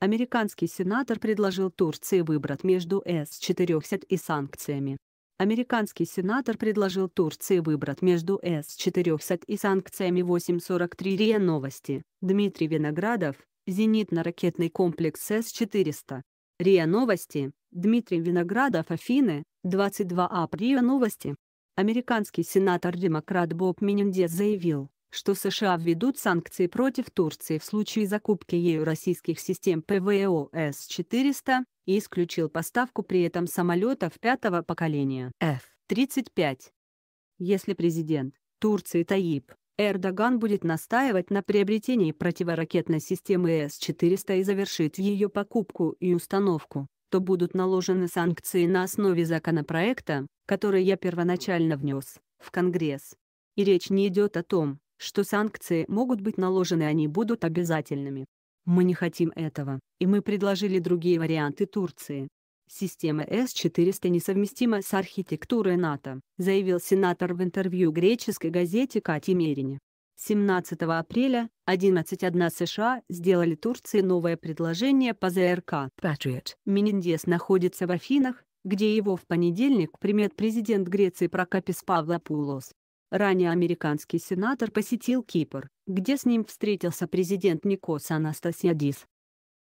Американский сенатор предложил Турции выбрать между С-400 и санкциями. Американский сенатор предложил Турции выбрать между С-400 и санкциями 843 РИА Новости. Дмитрий Виноградов, зенитно-ракетный комплекс С-400. РИА Новости, Дмитрий Виноградов Афины, 22 апреля Новости. Американский сенатор-демократ Боб Менендес заявил, что США введут санкции против Турции в случае закупки ею российских систем ПВО С-400 и исключил поставку при этом самолетов пятого поколения F-35. Если президент Турции Таиб Эрдоган будет настаивать на приобретении противоракетной системы С-400 и завершит ее покупку и установку, то будут наложены санкции на основе законопроекта, который я первоначально внес, в Конгресс. И речь не идет о том, что санкции могут быть наложены они будут обязательными. Мы не хотим этого, и мы предложили другие варианты Турции. Система С-400 несовместима с архитектурой НАТО, заявил сенатор в интервью греческой газете Кати Мерине. 17 апреля 11.1 США сделали Турции новое предложение по ЗРК Patriot. Менендес находится в Афинах, где его в понедельник примет президент Греции Прокопис Павлопулос. Ранее американский сенатор посетил Кипр, где с ним встретился президент Никос Анастасиадис.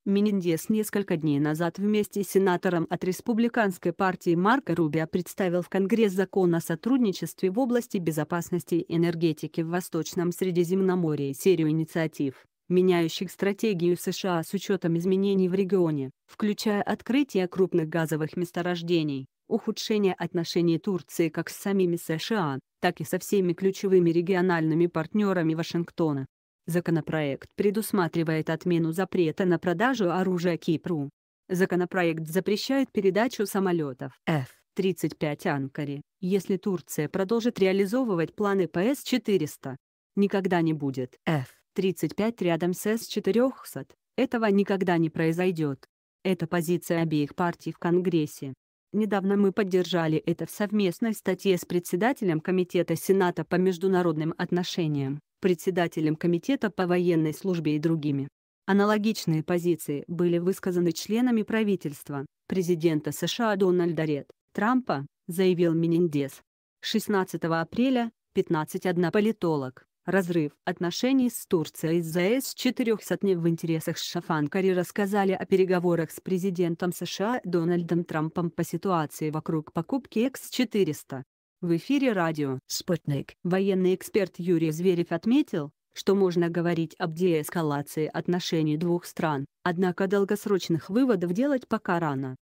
Менендес несколько дней назад вместе с сенатором от республиканской партии Марко Рубио представил в Конгресс закон о сотрудничестве в области безопасности и энергетики в Восточном Средиземноморье и серию инициатив, меняющих стратегию США с учетом изменений в регионе, включая открытие крупных газовых месторождений, ухудшение отношений Турции как с самими США, так и со всеми ключевыми региональными партнерами Вашингтона. Законопроект предусматривает отмену запрета на продажу оружия Кипру. Законопроект запрещает передачу самолетов F-35 Анкаре, если Турция продолжит реализовывать планы ПС-400. Никогда не будет F. 35 рядом с С-400, этого никогда не произойдет. Это позиция обеих партий в Конгрессе. Недавно мы поддержали это в совместной статье с председателем Комитета Сената по международным отношениям, председателем Комитета по военной службе и другими. Аналогичные позиции были высказаны членами правительства, президента США Дональда Ред, Трампа, заявил Мениндес. 16 апреля, 15.1 политолог. Разрыв отношений с Турцией из-за С-400 в интересах Шафанкари рассказали о переговорах с президентом США Дональдом Трампом по ситуации вокруг покупки X-400. В эфире радио «Спутник». Военный эксперт Юрий Зверев отметил, что можно говорить об деэскалации отношений двух стран, однако долгосрочных выводов делать пока рано.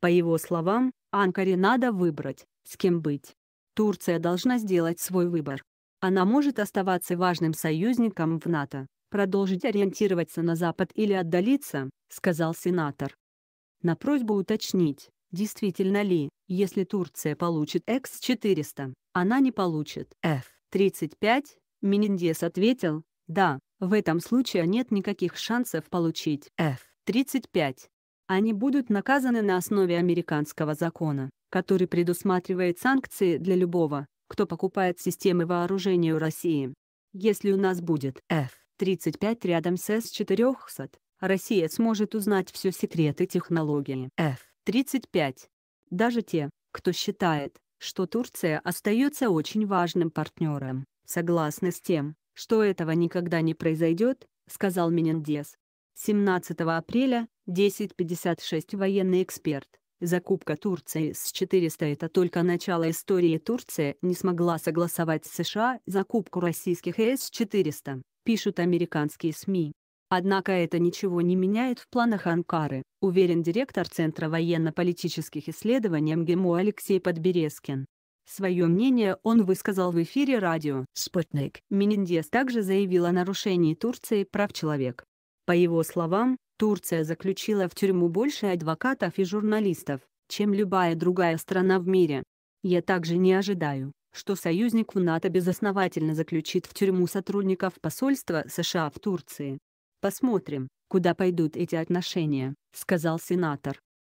По его словам, Анкаре надо выбрать, с кем быть. Турция должна сделать свой выбор. Она может оставаться важным союзником в НАТО, продолжить ориентироваться на Запад или отдалиться, сказал сенатор. На просьбу уточнить, действительно ли, если Турция получит X-400, она не получит F-35, Менендес ответил, да, в этом случае нет никаких шансов получить F-35. Они будут наказаны на основе американского закона, который предусматривает санкции для любого, кто покупает системы вооружения у России. Если у нас будет F-35 рядом с С-400, Россия сможет узнать все секреты технологии F-35. Даже те, кто считает, что Турция остается очень важным партнером, согласны с тем, что этого никогда не произойдет, сказал Менендес. 17 апреля, 10.56 военный эксперт, Закупка Турции с 400 – это только начало истории Турция не смогла согласовать с США закупку российских С-400, пишут американские СМИ. Однако это ничего не меняет в планах Анкары, уверен директор Центра военно-политических исследований МГИМО Алексей Подберескин. Свое мнение он высказал в эфире радио «Спутник». Менендес также заявил о нарушении Турции прав человека. По его словам, Турция заключила в тюрьму больше адвокатов и журналистов, чем любая другая страна в мире. Я также не ожидаю, что союзник в НАТО безосновательно заключит в тюрьму сотрудников посольства США в Турции. «Посмотрим, куда пойдут эти отношения», — сказал сенатор.